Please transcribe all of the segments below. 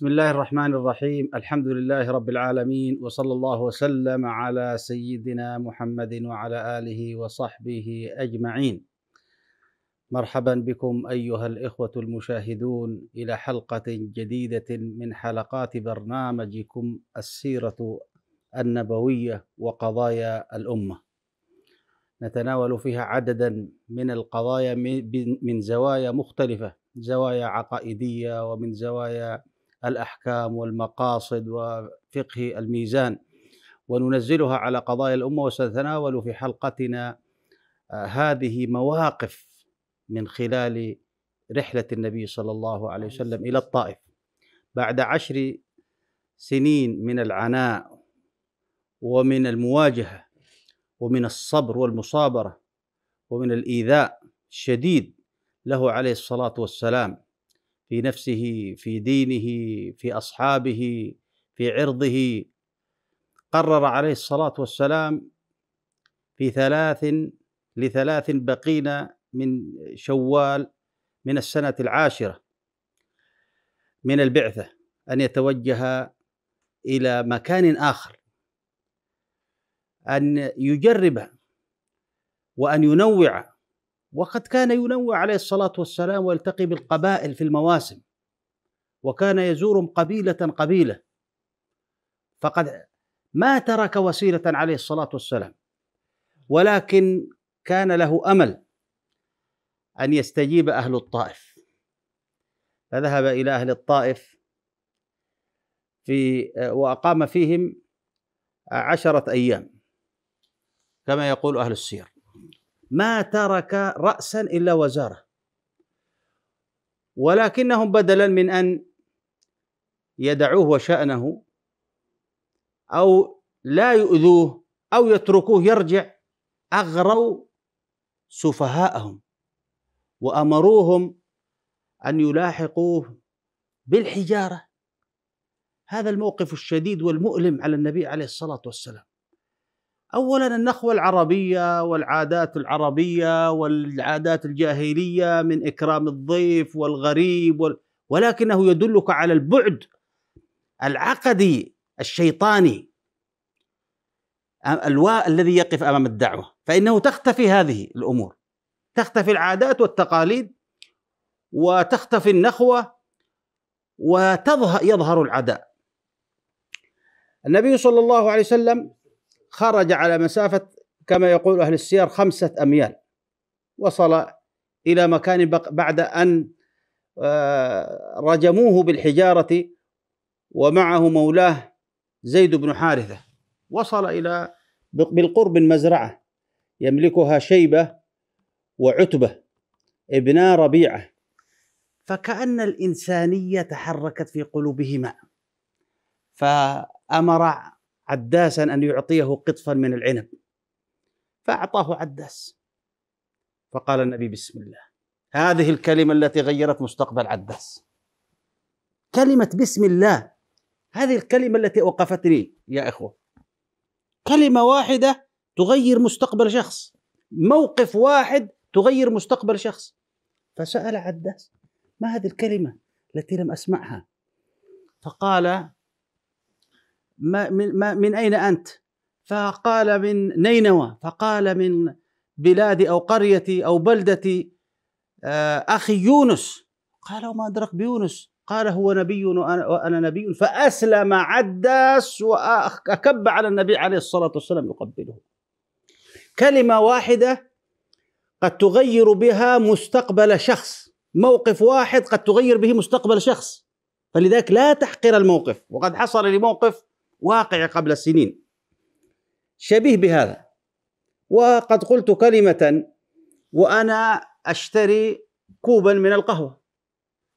بسم الله الرحمن الرحيم الحمد لله رب العالمين وصلى الله وسلم على سيدنا محمد وعلى اله وصحبه اجمعين مرحبا بكم ايها الاخوه المشاهدون الى حلقه جديده من حلقات برنامجكم السيره النبويه وقضايا الامه نتناول فيها عددا من القضايا من زوايا مختلفه زوايا عقائديه ومن زوايا الأحكام والمقاصد وفقه الميزان وننزلها على قضايا الأمة وسنتناول في حلقتنا آه، هذه مواقف من خلال رحلة النبي صلى الله عليه وسلم إلى الطائف بعد عشر سنين من العناء ومن المواجهة ومن الصبر والمصابرة ومن الإيذاء الشديد له عليه الصلاة والسلام في نفسه في دينه في اصحابه في عرضه قرر عليه الصلاه والسلام في ثلاث لثلاث بقين من شوال من السنه العاشره من البعثه ان يتوجه الى مكان اخر ان يجرب وان ينوع وقد كان ينوع عليه الصلاة والسلام ويلتقي بالقبائل في المواسم وكان يزورهم قبيلة قبيلة فقد ما ترك وسيلة عليه الصلاة والسلام ولكن كان له أمل أن يستجيب أهل الطائف فذهب إلى أهل الطائف في وأقام فيهم عشرة أيام كما يقول أهل السير ما ترك رأسا إلا وزاره ولكنهم بدلا من أن يدعوه وشأنه أو لا يؤذوه أو يتركوه يرجع أغروا سفهاءهم وأمروهم أن يلاحقوه بالحجارة هذا الموقف الشديد والمؤلم على النبي عليه الصلاة والسلام اولا النخوه العربيه والعادات العربيه والعادات الجاهليه من اكرام الضيف والغريب وال... ولكنه يدلك على البعد العقدي الشيطاني الواء الذي يقف امام الدعوه فانه تختفي هذه الامور تختفي العادات والتقاليد وتختفي النخوه ويظهر العداء النبي صلى الله عليه وسلم خرج على مسافة كما يقول أهل السير خمسة أميال وصل إلى مكان بعد أن آه، رجموه بالحجارة ومعه مولاه زيد بن حارثة وصل إلى بالقرب من مزرعة يملكها شيبة وعتبة ابنا ربيعة فكأن الإنسانية تحركت في قلوبهما فأمر عداسا أن يعطيه قطفا من العنب فأعطاه عداس فقال النبي بسم الله هذه الكلمة التي غيرت مستقبل عداس كلمة بسم الله هذه الكلمة التي أوقفتني يا إخوة كلمة واحدة تغير مستقبل شخص موقف واحد تغير مستقبل شخص فسأل عداس ما هذه الكلمة التي لم أسمعها فقال ما من, ما من أين أنت فقال من نينوى فقال من بلادي أو قريتي أو بلدتي آه، أخي يونس قال وما أدرك بيونس قال هو نبي وأنا نبي فأسلم عداس وأكب على النبي عليه الصلاة والسلام يقبله كلمة واحدة قد تغير بها مستقبل شخص موقف واحد قد تغير به مستقبل شخص فلذلك لا تحقر الموقف وقد حصل لي موقف واقع قبل السنين شبيه بهذا وقد قلت كلمة وأنا أشتري كوبا من القهوة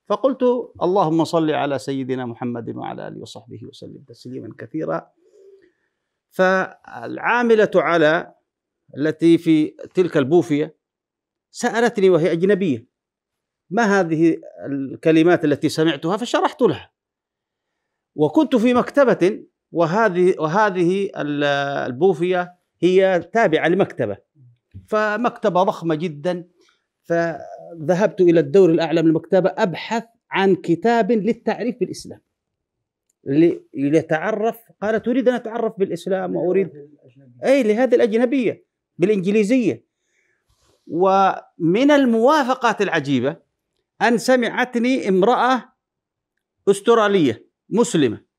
فقلت اللهم صل على سيدنا محمد وعلى آله وصحبه وسلم تسليما كثيرا فالعاملة على التي في تلك البوفية سألتني وهي أجنبية ما هذه الكلمات التي سمعتها فشرحت لها وكنت في مكتبة وهذه وهذه البوفيه هي تابعه لمكتبه فمكتبه ضخمه جدا فذهبت الى الدور الاعلى من المكتبه ابحث عن كتاب للتعريف بالاسلام ليتعرف قال تريد ان اتعرف بالاسلام واريد اي لهذه الاجنبيه بالانجليزيه ومن الموافقات العجيبه ان سمعتني امراه استراليه مسلمه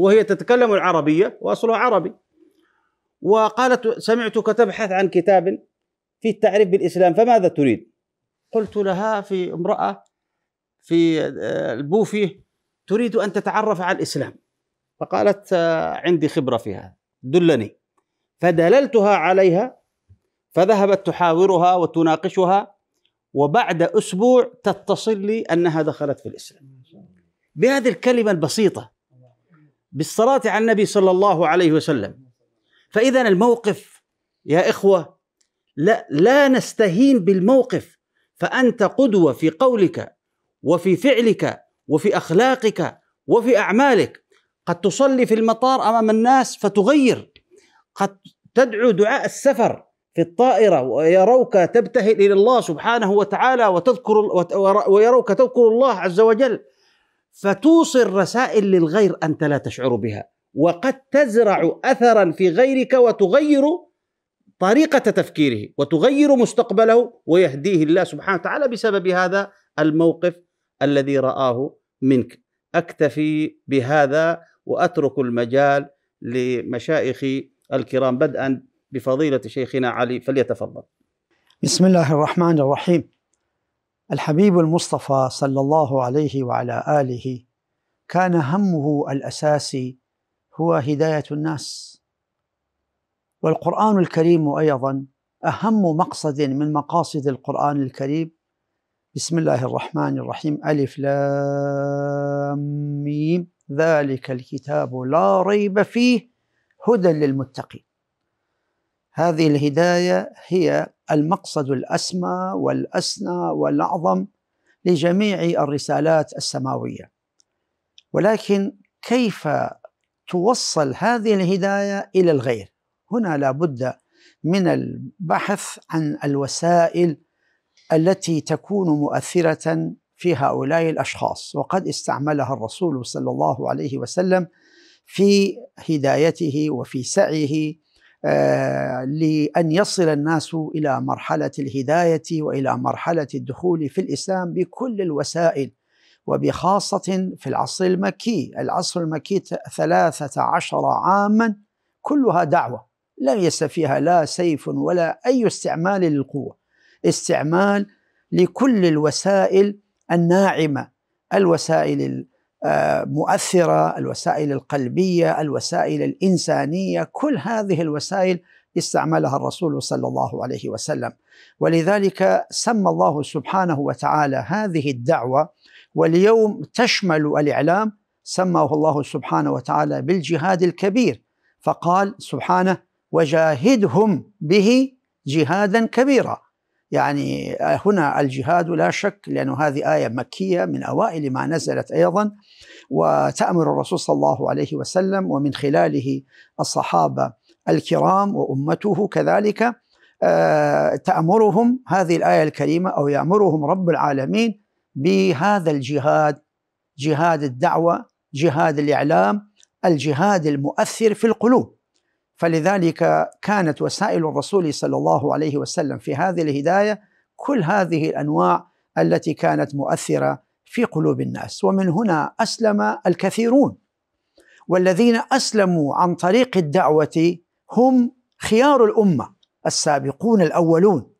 وهي تتكلم العربية وأصلها عربي وقالت سمعتك تبحث عن كتاب في التعريف بالإسلام فماذا تريد قلت لها في امرأة في آه، البوفي تريد أن تتعرف على الإسلام فقالت آه، عندي خبرة في هذا دلني فدللتها عليها فذهبت تحاورها وتناقشها وبعد أسبوع تتصل لي أنها دخلت في الإسلام بهذه الكلمة البسيطة بالصلاة على النبي صلى الله عليه وسلم فإذا الموقف يا إخوة لا, لا نستهين بالموقف فأنت قدوة في قولك وفي فعلك وفي أخلاقك وفي أعمالك قد تصلي في المطار أمام الناس فتغير قد تدعو دعاء السفر في الطائرة ويروك تبتهل إلى الله سبحانه وتعالى وتذكر ويروك تذكر الله عز وجل فتوصل رسائل للغير انت لا تشعر بها وقد تزرع اثرا في غيرك وتغير طريقه تفكيره وتغير مستقبله ويهديه الله سبحانه وتعالى بسبب هذا الموقف الذي راه منك اكتفي بهذا واترك المجال لمشايخي الكرام بدءا بفضيله شيخنا علي فليتفضل بسم الله الرحمن الرحيم الحبيب المصطفى صلى الله عليه وعلى اله كان همه الاساسي هو هدايه الناس والقران الكريم ايضا اهم مقصد من مقاصد القران الكريم بسم الله الرحمن الرحيم ألف لام ميم ذلك الكتاب لا ريب فيه هدى للمتقين هذه الهداية هي المقصد الاسمى والاسنى والاعظم لجميع الرسالات السماويه ولكن كيف توصل هذه الهدايه الى الغير هنا لابد من البحث عن الوسائل التي تكون مؤثره في هؤلاء الاشخاص وقد استعملها الرسول صلى الله عليه وسلم في هدايته وفي سعيه آه، لان يصل الناس الى مرحله الهدايه والى مرحله الدخول في الاسلام بكل الوسائل وبخاصه في العصر المكي، العصر المكي 13 عاما كلها دعوه لم يس فيها لا سيف ولا اي استعمال للقوه، استعمال لكل الوسائل الناعمه الوسائل آه، مؤثره، الوسائل القلبيه، الوسائل الانسانيه، كل هذه الوسائل استعملها الرسول صلى الله عليه وسلم، ولذلك سمى الله سبحانه وتعالى هذه الدعوه واليوم تشمل الاعلام سماه الله سبحانه وتعالى بالجهاد الكبير، فقال سبحانه: وجاهدهم به جهادا كبيرا. يعني آه، هنا الجهاد لا شك لأنه هذه آية مكية من أوائل ما نزلت أيضا وتأمر الرسول صلى الله عليه وسلم ومن خلاله الصحابة الكرام وأمته كذلك آه، تأمرهم هذه الآية الكريمة أو يأمرهم رب العالمين بهذا الجهاد جهاد الدعوة جهاد الإعلام الجهاد المؤثر في القلوب فلذلك كانت وسائل الرسول صلى الله عليه وسلم في هذه الهدايه كل هذه الانواع التي كانت مؤثره في قلوب الناس ومن هنا اسلم الكثيرون والذين اسلموا عن طريق الدعوه هم خيار الامه السابقون الاولون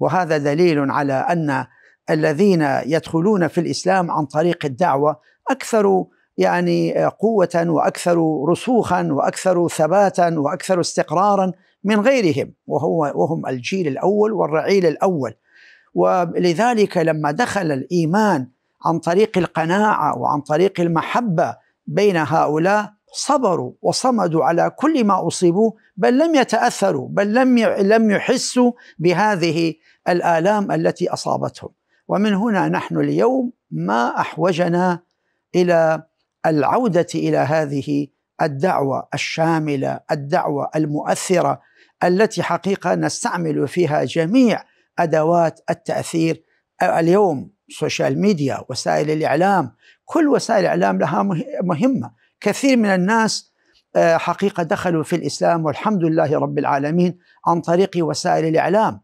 وهذا دليل على ان الذين يدخلون في الاسلام عن طريق الدعوه اكثر يعني آه، قوة وأكثر رسوخا وأكثر ثباتا وأكثر استقرارا من غيرهم وهو وهم الجيل الأول والرعيل الأول ولذلك لما دخل الإيمان عن طريق القناعة وعن طريق المحبة بين هؤلاء صبروا وصمدوا على كل ما أصيبوا بل لم يتأثروا بل لم لم يحسوا بهذه الآلام التي أصابتهم ومن هنا نحن اليوم ما أحوجنا إلى العوده الى هذه الدعوه الشامله الدعوه المؤثره التي حقيقه نستعمل فيها جميع ادوات التاثير اليوم سوشيال ميديا وسائل الاعلام كل وسائل الاعلام لها مهمه كثير من الناس آه، حقيقه دخلوا في الاسلام والحمد لله رب العالمين عن طريق وسائل الاعلام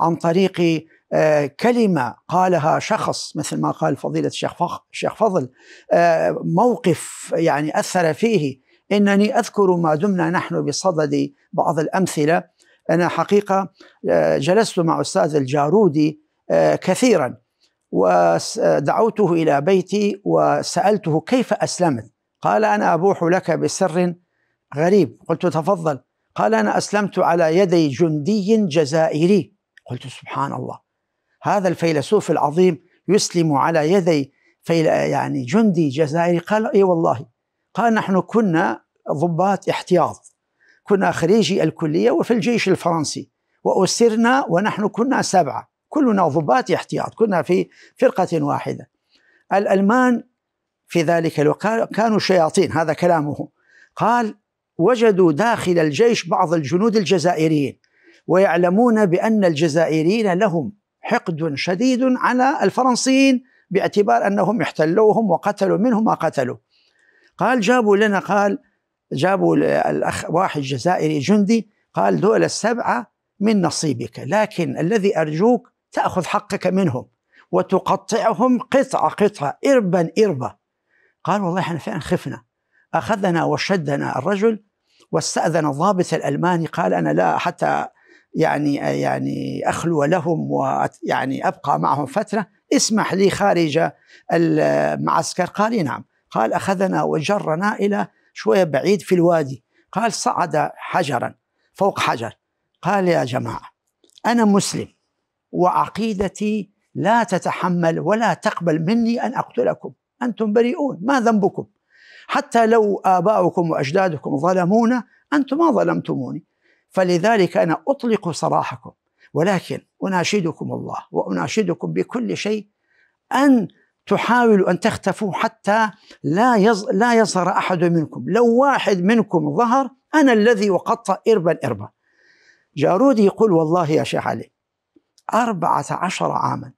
عن طريق آه، كلمة قالها شخص مثل ما قال فضيلة الشيخ فضل آه، موقف يعني أثر فيه إنني أذكر ما دمنا نحن بصدد بعض الأمثلة أنا حقيقة آه، جلست مع أستاذ الجارودي كثيرا ودعوته إلى بيتي وسألته كيف أسلمت قال أنا أبوح لك بسر غريب قلت تفضل قال أنا أسلمت على يدي جندي جزائري قلت سبحان الله هذا الفيلسوف العظيم يسلم على يدي يعني جندي جزائري قال اي والله قال نحن كنا ضباط احتياط كنا خريجي الكليه وفي الجيش الفرنسي واسرنا ونحن كنا سبعه كلنا ضباط احتياط كنا في فرقه واحده الالمان في ذلك الوقت كانوا شياطين هذا كلامه قال وجدوا داخل الجيش بعض الجنود الجزائريين ويعلمون بان الجزائريين لهم حقد شديد على الفرنسيين باعتبار انهم احتلوهم وقتلوا منهم ما قتلوا. قال جابوا لنا قال جابوا الاخ واحد جزائري جندي قال دول السبعه من نصيبك لكن الذي ارجوك تاخذ حقك منهم وتقطعهم قطعه قطعه اربا اربا. قال والله احنا فعلا خفنا اخذنا وشدنا الرجل واستاذن الضابط الالماني قال انا لا حتى يعني يعني اخلو لهم ويعني ابقى معهم فتره اسمح لي خارج المعسكر قال نعم قال اخذنا وجرنا الى شويه بعيد في الوادي قال صعد حجرا فوق حجر قال يا جماعه انا مسلم وعقيدتي لا تتحمل ولا تقبل مني ان اقتلكم انتم بريئون ما ذنبكم حتى لو اباؤكم واجدادكم ظلمونا انتم ما ظلمتموني فلذلك أنا أطلق سراحكم ولكن أناشدكم الله وأناشدكم بكل شيء أن تحاولوا أن تختفوا حتى لا يز... لا يظهر أحد منكم لو واحد منكم ظهر أنا الذي وقطع إربا إربا جارودي يقول والله يا شيخ علي أربعة عشر عاما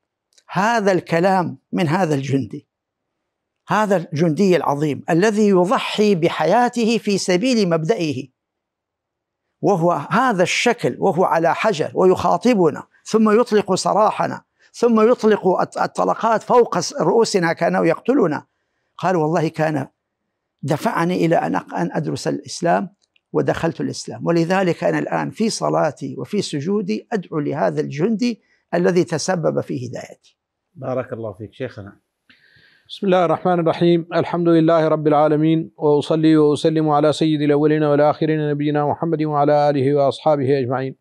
هذا الكلام من هذا الجندي هذا الجندي العظيم الذي يضحي بحياته في سبيل مبدئه وهو هذا الشكل وهو على حجر ويخاطبنا ثم يطلق سراحنا ثم يطلق الطلقات فوق رؤوسنا كان يقتلنا قال والله كان دفعني إلى أن أن أدرس الإسلام ودخلت الإسلام ولذلك أنا الآن في صلاتي وفي سجودي أدعو لهذا الجندي الذي تسبب في هدايتي بارك الله فيك شيخنا بسم الله الرحمن الرحيم الحمد لله رب العالمين وأصلي وأسلم على سيد الأولين والآخرين نبينا محمد وعلى آله وأصحابه أجمعين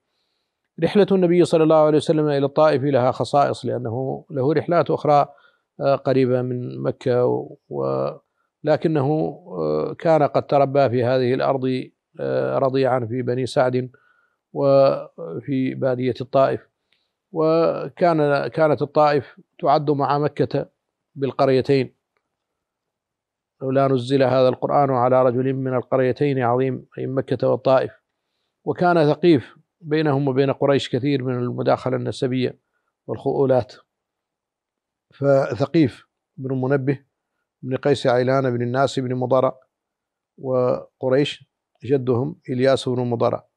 رحلة النبي صلى الله عليه وسلم إلى الطائف لها خصائص لأنه له رحلات أخرى آه، قريبة من مكة ولكنه آه، كان قد تربى في هذه الأرض آه، رضيعا في بني سعد وفي بادية الطائف وكان كانت الطائف تعد مع مكة بالقريتين لولا نزل هذا القرآن على رجل من القريتين عظيم أي مكة والطائف وكان ثقيف بينهم وبين قريش كثير من المداخلة النسبية والخؤولات فثقيف بن منبه بن قيس عيلان بن الناس بن مضرة وقريش جدهم إلياس بن مضرة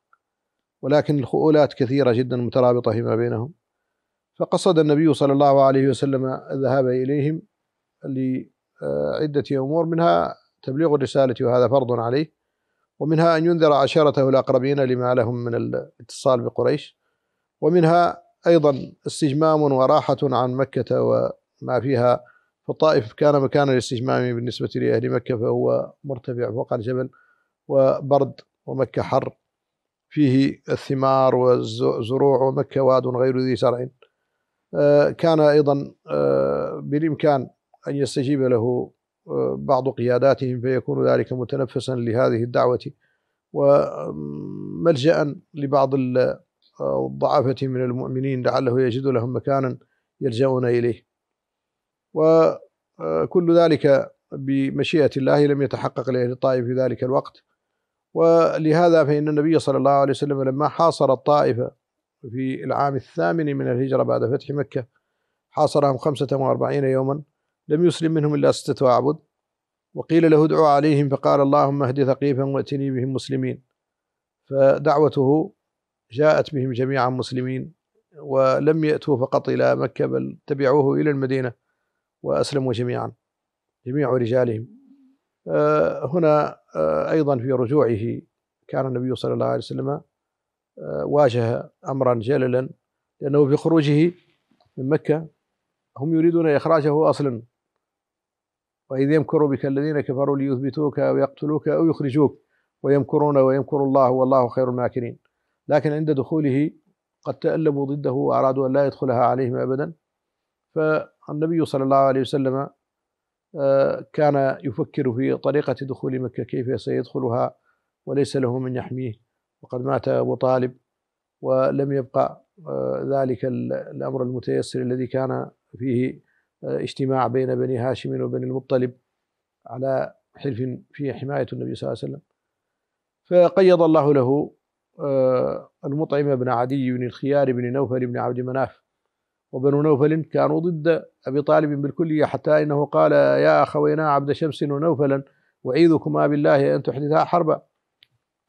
ولكن الخؤولات كثيرة جدا مترابطة فيما بينهم فقصد النبي صلى الله عليه وسلم الذهاب إليهم لعدة أمور منها تبليغ الرسالة وهذا فرض عليه ومنها أن ينذر عشيرته الأقربين لما لهم من الاتصال بقريش ومنها أيضا استجمام وراحة عن مكة وما فيها فالطائف كان مكان الاستجمام بالنسبة لأهل مكة فهو مرتفع فوق الجبل وبرد ومكة حر فيه الثمار والزروع ومكة واد غير ذي سرعين آه، كان أيضا آه، بالإمكان أن يستجيب له آه، بعض قياداتهم فيكون ذلك متنفسا لهذه الدعوة وملجأ لبعض الضعافة من المؤمنين لعله يجد لهم مكانا يلجؤون إليه وكل ذلك بمشيئة الله لم يتحقق لأهل الطائف في ذلك الوقت ولهذا فإن النبي صلى الله عليه وسلم لما حاصر الطائف في العام الثامن من الهجرة بعد فتح مكة حاصرهم خمسة وأربعين يوما لم يسلم منهم إلا ستة أعبد وقيل له ادعو عليهم فقال اللهم اهد ثقيفا واتني بهم مسلمين فدعوته جاءت بهم جميعا مسلمين ولم يأتوا فقط إلى مكة بل تبعوه إلى المدينة وأسلموا جميعا جميع رجالهم آه، هنا آه، أيضا في رجوعه كان النبي صلى الله عليه وسلم واجه امرا جللا لانه بخروجه من مكه هم يريدون اخراجه اصلا واذ يمكر بك الذين كفروا ليثبتوك او يقتلوك او يخرجوك ويمكرون ويمكر الله والله خير الماكرين لكن عند دخوله قد تألموا ضده وأرادوا أن لا يدخلها عليهم أبدا فالنبي صلى الله عليه وسلم آه، كان يفكر في طريقة دخول مكة كيف سيدخلها وليس له من يحميه وقد مات أبو طالب ولم يبقى آه، ذلك الأمر المتيسر الذي كان فيه آه، اجتماع بين بني هاشم وبني المطلب على حلف في حماية النبي صلى الله عليه وسلم فقيض الله له آه، المطعم بن عدي بن الخيار بن نوفل بن عبد مناف وبنو نوفل كانوا ضد أبي طالب بالكلية حتى إنه قال يا أخوينا عبد شمس ونوفلا أعيذكما بالله أن تحدثا حربا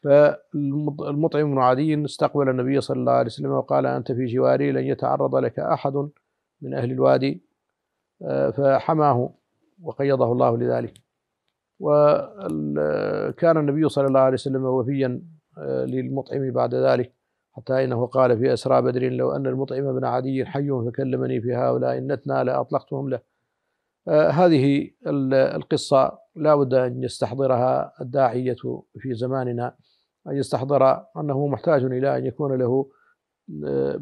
فالمطعم بن عدي استقبل النبي صلى الله عليه وسلم وقال أنت في جواري لن يتعرض لك أحد من أهل الوادي آه، فحماه وقيضه الله لذلك وكان النبي صلى الله عليه وسلم وفيا آه، للمطعم بعد ذلك حتى إنه قال في أسرى بدر لو أن المطعم بن عدي حي فكلمني في هؤلاء النتنى لأطلقتهم له آه، هذه القصة لا بد أن يستحضرها الداعية في زماننا أن يستحضر أنه محتاج إلى أن يكون له آه،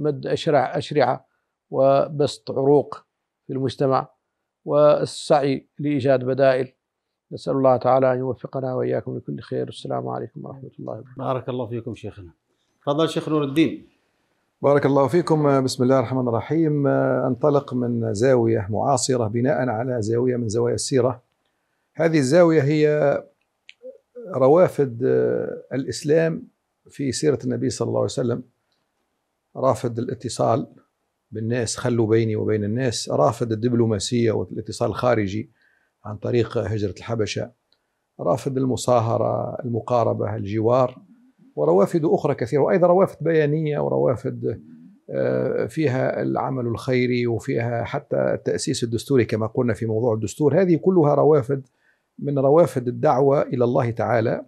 مد أشرع أشرعة وبسط عروق في المجتمع والسعي لإيجاد بدائل نسأل الله تعالى أن يوفقنا وإياكم لكل خير والسلام عليكم ورحمة الله وبركاته بارك الله فيكم شيخنا تفضل شيخ نور الدين بارك الله فيكم بسم الله الرحمن الرحيم انطلق من زاوية معاصرة بناء على زاوية من زوايا السيرة هذه الزاوية هي روافد آه، الإسلام في سيرة النبي صلى الله عليه وسلم رافض الاتصال بالناس خلوا بيني وبين الناس رافض الدبلوماسية والاتصال الخارجي عن طريق هجرة الحبشة رافض المصاهرة المقاربة الجوار وروافد أخرى كثيرة وأيضا روافد بيانية وروافد آه، فيها العمل الخيري وفيها حتى التأسيس الدستوري كما قلنا في موضوع الدستور هذه كلها روافد من روافد الدعوة إلى الله تعالى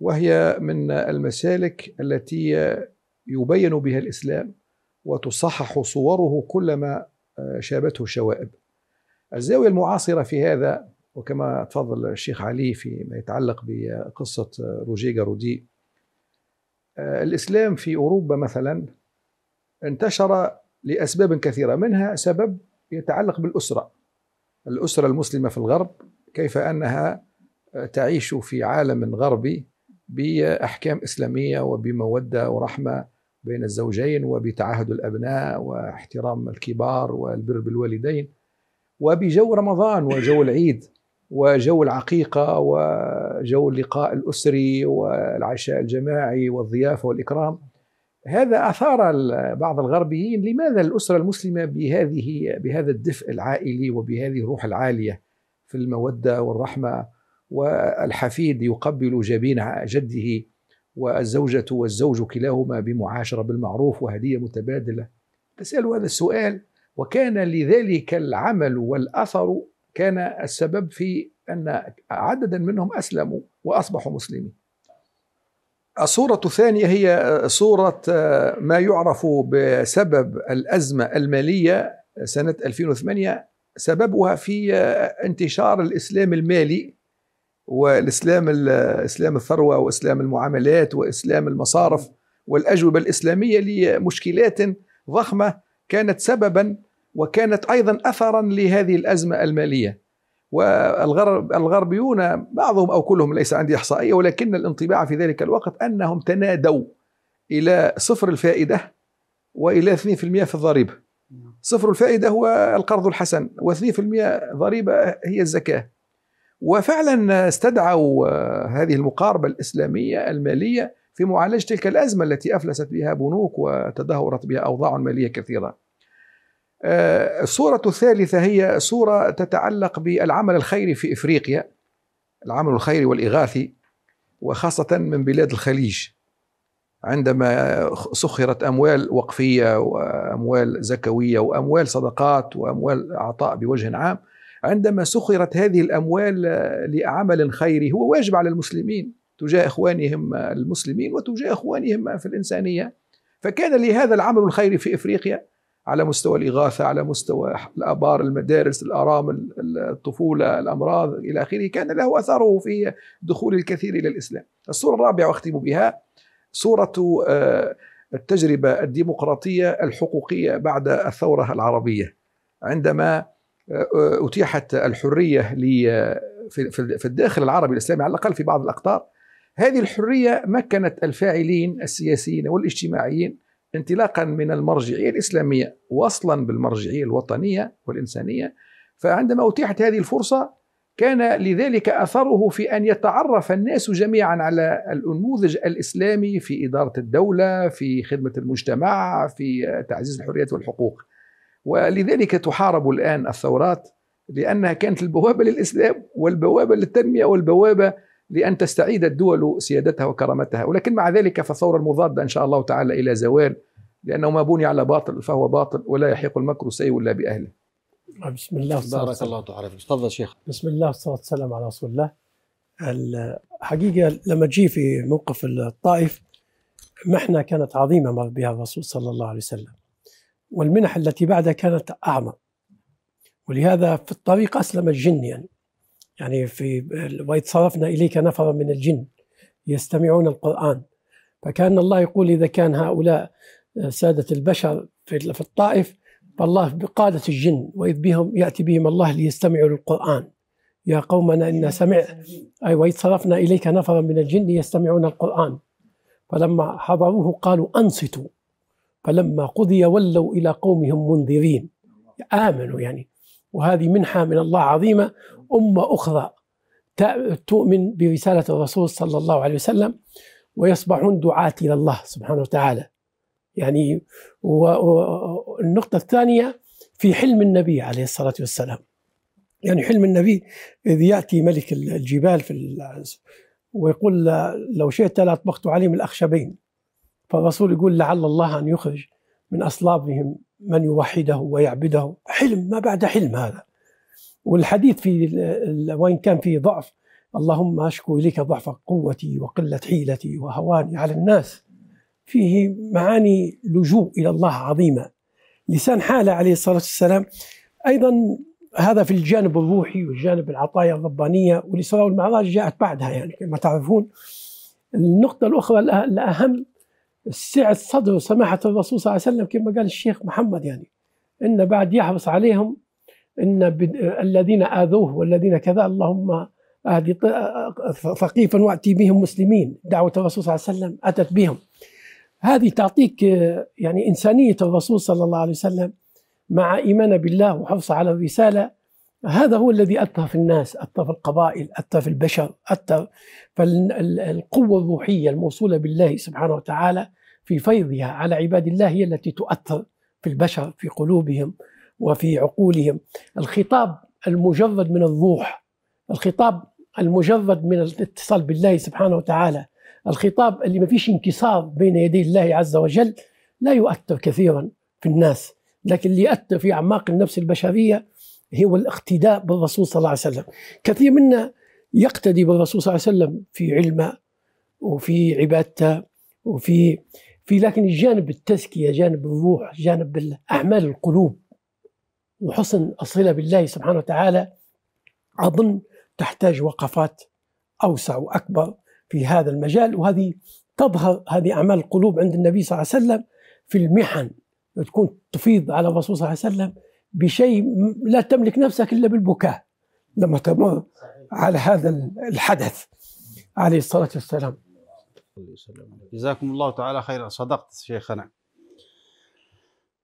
وهي من المسالك التي يبين بها الإسلام وتصحح صوره كلما آه، شابته الشوائب الزاوية المعاصرة في هذا وكما تفضل الشيخ علي فيما يتعلق بقصة آه، روجيه جارودي آه، الإسلام في أوروبا مثلا انتشر لأسباب كثيرة منها سبب يتعلق بالأسرة الأسرة المسلمة في الغرب كيف انها تعيش في عالم غربي باحكام اسلاميه وبموده ورحمه بين الزوجين وبتعهد الابناء واحترام الكبار والبر بالوالدين وبجو رمضان وجو العيد وجو العقيقه وجو اللقاء الاسري والعشاء الجماعي والضيافه والاكرام هذا اثار بعض الغربيين لماذا الاسره المسلمه بهذه بهذا الدفء العائلي وبهذه الروح العاليه في المودة والرحمة والحفيد يقبل جبين جده والزوجة والزوج كلاهما بمعاشرة بالمعروف وهدية متبادلة تسأل هذا السؤال وكان لذلك العمل والأثر كان السبب في أن عددا منهم أسلموا وأصبحوا مسلمين الصورة الثانية هي صورة ما يعرف بسبب الأزمة المالية سنة 2008 سببها في آه، انتشار الاسلام المالي والاسلام اسلام الثروه واسلام المعاملات واسلام المصارف والاجوبه الاسلاميه لمشكلات ضخمه كانت سببا وكانت ايضا اثرا لهذه الازمه الماليه والغرب الغربيون بعضهم او كلهم ليس عندي احصائيه ولكن الانطباع في ذلك الوقت انهم تنادوا الى صفر الفائده والى 2% في الضريبه صفر الفائدة هو القرض الحسن و2% ضريبة هي الزكاة وفعلا استدعوا هذه المقاربة الإسلامية المالية في معالجة تلك الأزمة التي أفلست بها بنوك وتدهورت بها أوضاع مالية كثيرة آه، الصورة الثالثة هي صورة تتعلق بالعمل الخيري في إفريقيا العمل الخيري والإغاثي وخاصة من بلاد الخليج عندما سخرت اموال وقفيه واموال زكويه واموال صدقات واموال اعطاء بوجه عام عندما سخرت هذه الاموال لعمل خيري هو واجب على المسلمين تجاه اخوانهم المسلمين وتجاه اخوانهم في الانسانيه فكان لهذا العمل الخيري في افريقيا على مستوى الاغاثه على مستوى الابار المدارس الارامل الطفوله الامراض الى اخره كان له اثره في دخول الكثير الى الاسلام الصوره الرابعه واختم بها صورة آه، التجربة الديمقراطية الحقوقية بعد الثورة العربية عندما آه، أتيحت الحرية في الداخل العربي الإسلامي على الأقل في بعض الأقطار هذه الحرية مكنت الفاعلين السياسيين والاجتماعيين انطلاقا من المرجعية الإسلامية وصلا بالمرجعية الوطنية والإنسانية فعندما أتيحت هذه الفرصة كان لذلك اثره في ان يتعرف الناس جميعا على النموذج الاسلامي في اداره الدوله في خدمه المجتمع في تعزيز الحريات والحقوق ولذلك تحارب الان الثورات لانها كانت البوابه للاسلام والبوابه للتنميه والبوابه لان تستعيد الدول سيادتها وكرامتها ولكن مع ذلك فالثوره المضاده ان شاء الله تعالى الى زوال لانه ما بني على باطل فهو باطل ولا يحيق المكر سيء الا باهله آه، بسم الله والصلاة بارك والسلام. الله تعالى تفضل شيخ بسم الله والصلاة والسلام على رسول الله الحقيقة لما جي في موقف الطائف محنة كانت عظيمة مر بها الرسول صلى الله عليه وسلم والمنح التي بعدها كانت أعمى ولهذا في الطريق أسلم الجن يعني يعني في وإذ صرفنا إليك نفرا من الجن يستمعون القرآن فكان الله يقول إذا كان هؤلاء آه، سادة البشر في الطائف فالله بقادة الجن وإذ بهم يأتي بهم الله ليستمعوا للقرآن يا قومنا إنا سمع أي وإذ صرفنا إليك نفرا من الجن يستمعون القرآن فلما حضروه قالوا أنصتوا فلما قضي ولوا إلى قومهم منذرين آمنوا يعني وهذه منحة من الله عظيمة أمة أخرى تؤمن برسالة الرسول صلى الله عليه وسلم ويصبحون دعاة إلى الله سبحانه وتعالى يعني والنقطة الثانية في حلم النبي عليه الصلاة والسلام يعني حلم النبي إذ يأتي ملك الجبال في ويقول لو شئت لأطبقت عليهم الأخشبين فالرسول يقول لعل الله أن يخرج من أصلابهم من يوحده ويعبده حلم ما بعد حلم هذا والحديث في وإن كان فيه ضعف اللهم أشكو إليك ضعف قوتي وقلة حيلتي وهواني على الناس فيه معاني لجوء إلى الله عظيمة لسان حاله عليه الصلاة والسلام أيضا هذا في الجانب الروحي والجانب العطايا الربانية والإسراء والمعراج جاءت بعدها يعني كما تعرفون النقطة الأخرى الأهم سعة صدر سماحة الرسول صلى الله عليه وسلم كما قال الشيخ محمد يعني إن بعد يحرص عليهم إن الذين آذوه والذين كذا اللهم أهدي ثقيفا وأتي بهم مسلمين دعوة الرسول صلى الله عليه وسلم أتت بهم هذه تعطيك آه، يعني إنسانية الرسول صلى الله عليه وسلم مع إيمانه بالله وحرصه على الرسالة هذا هو الذي أثر في الناس أثر في القبائل أثر في البشر أثر فالقوة الروحية الموصولة بالله سبحانه وتعالى في فيضها على عباد الله هي التي تؤثر في البشر في قلوبهم وفي عقولهم الخطاب المجرد من الروح الخطاب المجرد من الاتصال بالله سبحانه وتعالى الخطاب اللي ما فيش انكسار بين يدي الله عز وجل لا يؤثر كثيرا في الناس لكن اللي يؤثر في أعماق النفس البشرية هو الاقتداء بالرسول صلى الله عليه وسلم كثير منا يقتدي بالرسول صلى الله عليه وسلم في علمه وفي عبادته وفي في لكن الجانب التزكية جانب الروح جانب أعمال القلوب وحسن الصلة بالله سبحانه وتعالى أظن تحتاج وقفات أوسع وأكبر في هذا المجال وهذه تظهر هذه أعمال القلوب عند النبي صلى الله عليه وسلم في المحن تكون تفيض على الرسول صلى الله عليه وسلم بشيء لا تملك نفسك إلا بالبكاء لما تمر على هذا الحدث عليه الصلاة والسلام جزاكم الله تعالى خيرا صدقت شيخنا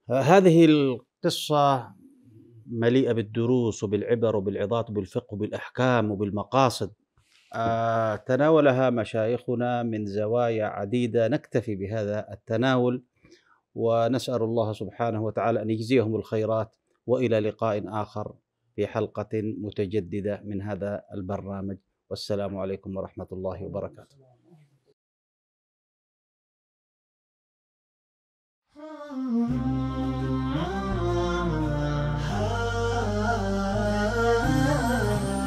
هذه القصة مليئة بالدروس وبالعبر وبالعظات وبالفقه وبالأحكام وبالمقاصد آه، تناولها مشايخنا من زوايا عديدة نكتفي بهذا التناول ونسأل الله سبحانه وتعالى أن يجزيهم الخيرات وإلى لقاء آخر في حلقة متجددة من هذا البرنامج والسلام عليكم ورحمة الله وبركاته Mm-hmm.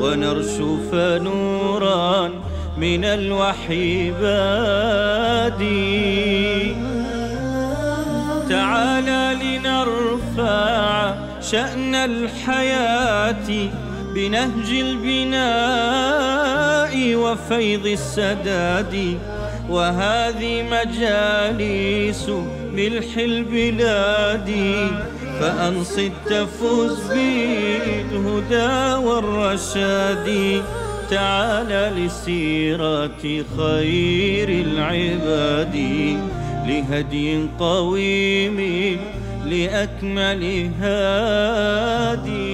ونرشف نورا من الوحي بادي تعالى لنرفع شأن الحياة بنهج البناء وفيض السداد وهذه مجالس ملح البلاد فأنصت تفوز بالهدى والرحمة الرشاد تعالى لسيرة خير العباد لهدي قويم لأكمل هادي